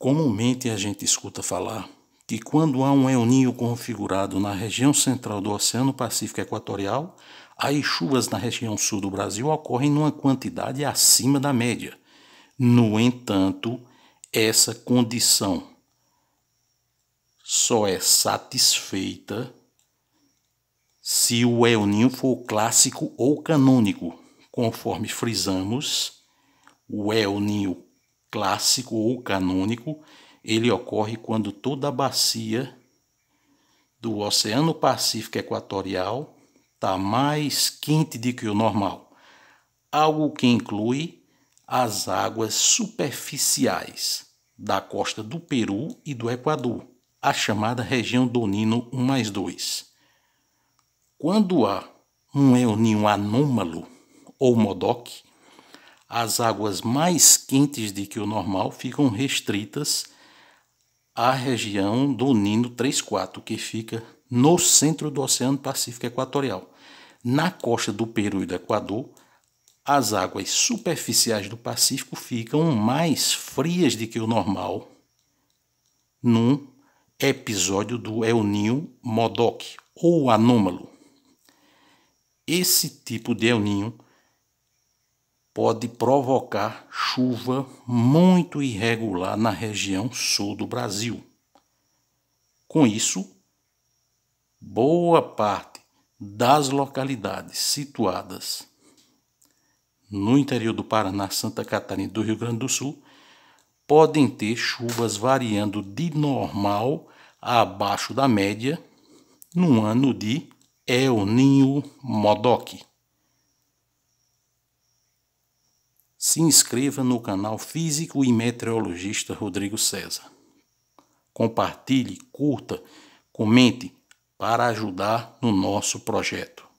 Comumente a gente escuta falar que quando há um El Ninho configurado na região central do Oceano Pacífico Equatorial, as chuvas na região sul do Brasil ocorrem numa quantidade acima da média. No entanto, essa condição só é satisfeita se o El Ninho for clássico ou canônico. Conforme frisamos, o El Ninho clássico ou canônico, ele ocorre quando toda a bacia do Oceano Pacífico Equatorial está mais quente do que o normal, algo que inclui as águas superficiais da costa do Peru e do Equador, a chamada região Donino 1 mais 2. Quando há um El Ninho anômalo ou MODOC, as águas mais quentes do que o normal ficam restritas à região do Nino 34, que fica no centro do Oceano Pacífico Equatorial. Na costa do Peru e do Equador, as águas superficiais do Pacífico ficam mais frias do que o normal num episódio do El Niño Modoc ou anômalo. Esse tipo de El Niño pode provocar chuva muito irregular na região sul do Brasil. Com isso, boa parte das localidades situadas no interior do Paraná, Santa Catarina e do Rio Grande do Sul podem ter chuvas variando de normal a abaixo da média no ano de El Ninho Modoc. se inscreva no canal Físico e Meteorologista Rodrigo César. Compartilhe, curta, comente para ajudar no nosso projeto.